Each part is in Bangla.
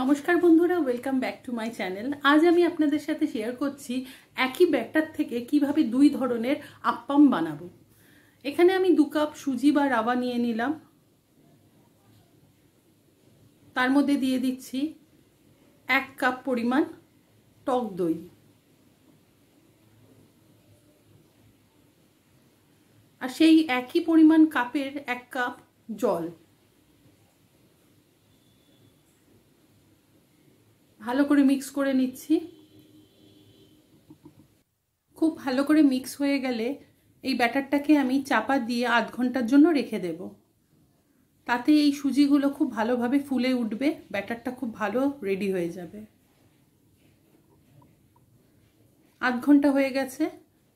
নমস্কার বন্ধুরা welcome back to my channel আজ আমি আপনাদের সাথে শেয়ার করছি একই ব্যাটার থেকে কিভাবে দুই ধরনের আপ্পাম বানাবো এখানে আমি দু কাপ সুজি বা রাবা নিয়ে নিলাম তার মধ্যে দিয়ে দিচ্ছি এক কাপ পরিমাণ টক দই আর সেই একই পরিমাণ কাপের এক কাপ জল ভালো করে মিক্স করে নিচ্ছি খুব ভালো করে মিক্স হয়ে গেলে এই ব্যাটারটাকে আমি চাপা দিয়ে আধ ঘন্টার জন্য রেখে দেব তাতে এই সুজিগুলো খুব ভালোভাবে ফুলে উঠবে ব্যাটারটা খুব ভালো রেডি হয়ে যাবে আধ ঘন্টা হয়ে গেছে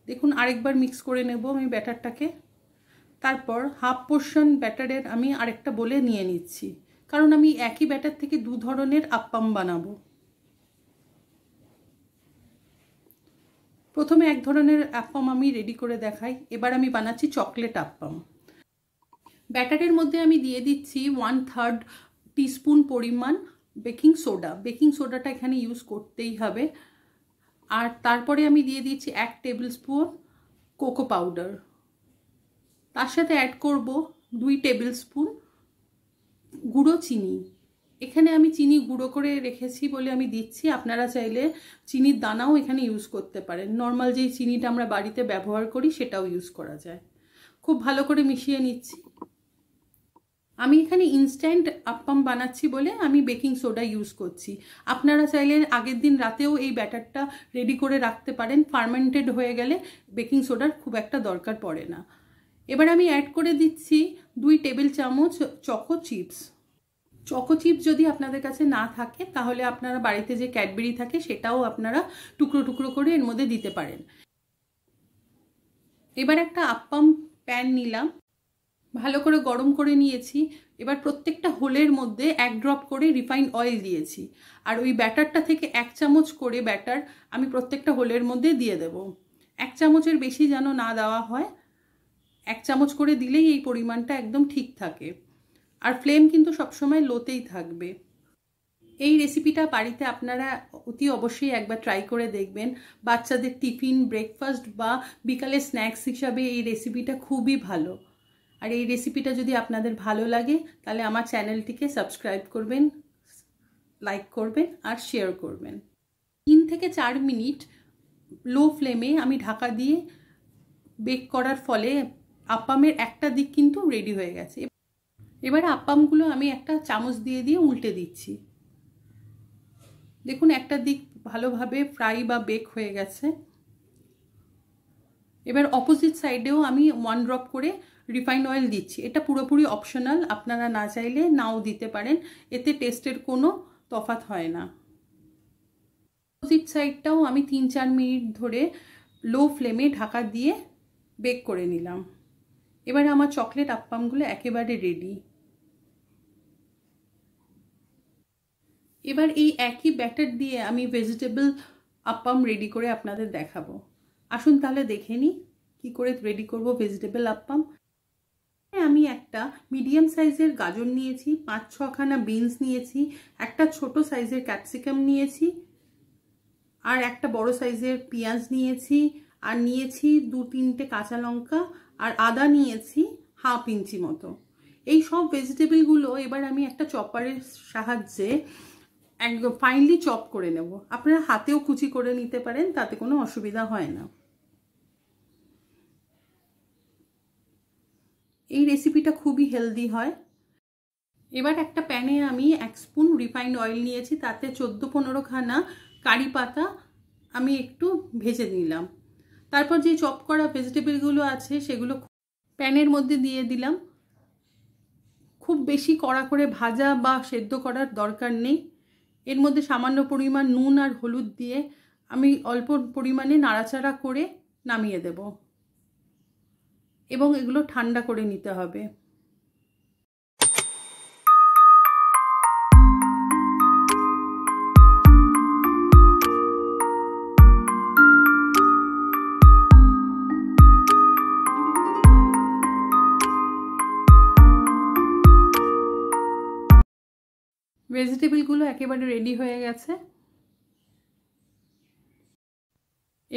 দেখুন আরেকবার মিক্স করে নেব আমি ব্যাটারটাকে তারপর হাফ পোর্শন ব্যাটারের আমি আরেকটা বলে নিয়ে নিচ্ছি কারণ আমি একই ব্যাটার থেকে দু ধরনের আপ্পাম বানাবো প্রথমে এক ধরনের আপ্পাম আমি রেডি করে দেখাই এবার আমি বানাচ্ছি চকলেট আপ্পাম ব্যাটারের মধ্যে আমি দিয়ে দিচ্ছি ওয়ান থার্ড টিস্পুন পরিমাণ বেকিং সোডা বেকিং সোডাটা এখানে ইউজ করতেই হবে আর তারপরে আমি দিয়ে দিচ্ছি এক টেবিল স্পুন কোকো পাউডার তার সাথে অ্যাড করব দুই টেবিল স্পুন গুঁড়ো চিনি এখানে আমি চিনি গুঁড়ো করে রেখেছি বলে আমি দিচ্ছি আপনারা চাইলে চিনির দানাও এখানে ইউজ করতে পারেন নর্মাল যেই চিনিটা আমরা বাড়িতে ব্যবহার করি সেটাও ইউজ করা যায় খুব ভালো করে মিশিয়ে নিচ্ছি আমি এখানে ইনস্ট্যান্ট আপ্পাম বানাচ্ছি বলে আমি বেকিং সোডা ইউজ করছি আপনারা চাইলে আগের দিন রাতেও এই ব্যাটারটা রেডি করে রাখতে পারেন ফার্মেন্টেড হয়ে গেলে বেকিং সোডার খুব একটা দরকার পড়ে না এবার আমি অ্যাড করে দিচ্ছি দুই টেবিল চামচ চকো চিপস চকোচিপ যদি আপনাদের কাছে না থাকে তাহলে আপনারা বাড়িতে যে ক্যাডবেরি থাকে সেটাও আপনারা টুকরো টুকরো করে এর মধ্যে দিতে পারেন এবার একটা আপ্পাম প্যান নিলাম ভালো করে গরম করে নিয়েছি এবার প্রত্যেকটা হোলের মধ্যে এক ড্রপ করে রিফাইন্ড অয়েল দিয়েছি আর ওই ব্যাটারটা থেকে এক চামচ করে ব্যাটার আমি প্রত্যেকটা হোলের মধ্যে দিয়ে দেব এক চামচের বেশি যেন না দেওয়া হয় এক চামচ করে দিলেই এই পরিমাণটা একদম ঠিক থাকে আর ফ্লেম কিন্তু সবসময় লোতেই থাকবে এই রেসিপিটা বাড়িতে আপনারা অতি অবশ্যই একবার ট্রাই করে দেখবেন বাচ্চাদের টিফিন ব্রেকফাস্ট বা বিকালে স্ন্যাক্স হিসাবে এই রেসিপিটা খুবই ভালো আর এই রেসিপিটা যদি আপনাদের ভালো লাগে তাহলে আমার চ্যানেলটিকে সাবস্ক্রাইব করবেন লাইক করবেন আর শেয়ার করবেন তিন থেকে চার মিনিট লো ফ্লেমে আমি ঢাকা দিয়ে বেক করার ফলে আপামের একটা দিক কিন্তু রেডি হয়ে গেছে এবার আপ্পামগুলো আমি একটা চামচ দিয়ে দিয়ে উল্টে দিচ্ছি দেখুন একটা দিক ভালোভাবে ফ্রাই বা বেক হয়ে গেছে এবার অপোজিট সাইডেও আমি ওয়ান ড্রপ করে রিফাইন অয়েল দিচ্ছি এটা পুরোপুরি অপশনাল আপনারা না চাইলে নাও দিতে পারেন এতে টেস্টের কোনো তফাৎ হয় না অপোজিট সাইডটাও আমি তিন চার মিনিট ধরে লো ফ্লেমে ঢাকা দিয়ে বেক করে নিলাম এবার আমার চকলেট আপ্পামগুলো একেবারে রেডি এবার এই একই ব্যাটার দিয়ে আমি ভেজিটেবল আপ্পাম রেডি করে আপনাদের দেখাবো আসুন তাহলে দেখে নিই কী করে রেডি করব ভেজিটেবল আপ্পাম আমি একটা মিডিয়াম সাইজের গাজর নিয়েছি পাঁচ ছখানা বিনস নিয়েছি একটা ছোট সাইজের ক্যাপসিকাম নিয়েছি আর একটা বড় সাইজের পেঁয়াজ নিয়েছি আর নিয়েছি দু তিনটে কাঁচা লঙ্কা আর আদা নিয়েছি হাফ ইঞ্চি মতো এই সব ভেজিটেবলগুলো এবার আমি একটা চপারের সাহায্যে একদম ফাইনলি চপ করে নেব আপনারা হাতেও কুচি করে নিতে পারেন তাতে কোনো অসুবিধা হয় না এই রেসিপিটা খুবই হেলদি হয় এবার একটা প্যানে আমি এক স্পুন রিফাইন্ড অয়েল নিয়েছি তাতে চোদ্দো খানা কারি পাতা আমি একটু ভেজে নিলাম তারপর যে চপ করা ভেজিটেবলগুলো আছে সেগুলো প্যানের মধ্যে দিয়ে দিলাম খুব বেশি কড়া করে ভাজা বা সেদ্ধ করার দরকার নেই এর মধ্যে সামান্য পরিমাণ নুন আর হলুদ দিয়ে আমি অল্প পরিমাণে নাড়াচাড়া করে নামিয়ে দেব এবং এগুলো ঠান্ডা করে নিতে হবে ভেজিটেবিলগুলো একেবারে রেডি হয়ে গেছে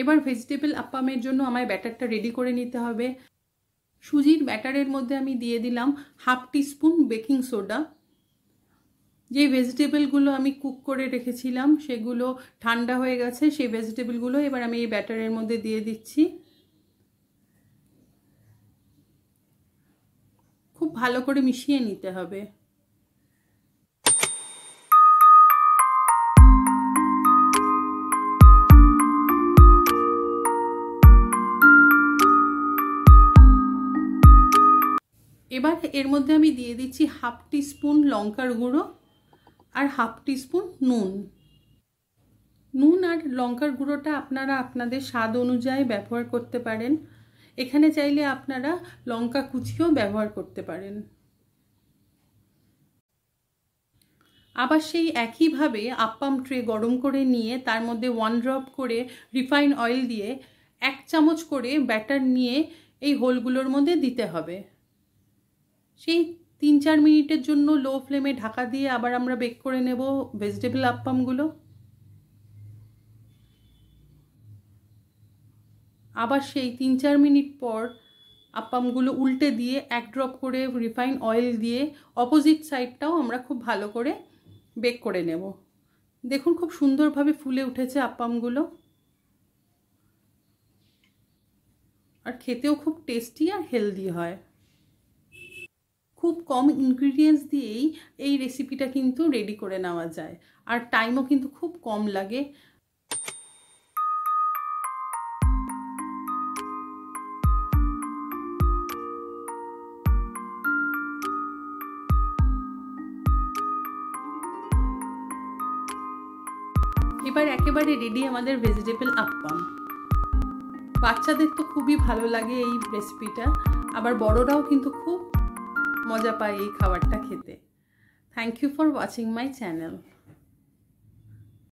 এবার ভেজিটেবল আপ্পামের জন্য আমায় ব্যাটারটা রেডি করে নিতে হবে সুজির ব্যাটারের মধ্যে আমি দিয়ে দিলাম হাফ টিস্পুন বেকিং সোডা যে ভেজিটেবলগুলো আমি কুক করে রেখেছিলাম সেগুলো ঠান্ডা হয়ে গেছে সেই ভেজিটেবলগুলো এবার আমি এই ব্যাটারের মধ্যে দিয়ে দিচ্ছি খুব ভালো করে মিশিয়ে নিতে হবে এবার এর মধ্যে আমি দিয়ে দিচ্ছি হাফ টিস্পুন লঙ্কার গুঁড়ো আর হাফ টিস্পুন নুন নুন আর লঙ্কার গুঁড়োটা আপনারা আপনাদের স্বাদ অনুযায়ী ব্যবহার করতে পারেন এখানে চাইলে আপনারা লঙ্কা কুচিও ব্যবহার করতে পারেন আবার সেই একইভাবে আপ্পাম ট্রে গরম করে নিয়ে তার মধ্যে ওয়ান ড্রপ করে রিফাইন অয়েল দিয়ে এক চামচ করে ব্যাটার নিয়ে এই হোলগুলোর মধ্যে দিতে হবে সেই তিন চার মিনিটের জন্য লো ফ্লেমে ঢাকা দিয়ে আবার আমরা বেক করে নেব ভেজিটেবল আপ্পামগুলো আবার সেই তিন চার মিনিট পর আপ্পামগুলো উল্টে দিয়ে এক ড্রপ করে রিফাইন অয়েল দিয়ে অপোজিট সাইডটাও আমরা খুব ভালো করে বেক করে নেব দেখুন খুব সুন্দরভাবে ফুলে উঠেছে আপ্পামগুলো আর খেতেও খুব টেস্টি আর হেলদি হয় খুব কম ইনগ্রিডিয়েন্টস দিয়েই এই রেসিপিটা কিন্তু রেডি করে নেওয়া যায় আর টাইমও কিন্তু খুব কম লাগে এবার একেবারে রেডি আমাদের ভেজিটেবল আপ্পাম বাচ্চাদের তো খুবই ভালো লাগে এই রেসিপিটা আবার বড়রাও কিন্তু খুব মজা পাই এই খাবারটা খেতে thank you for watching my channel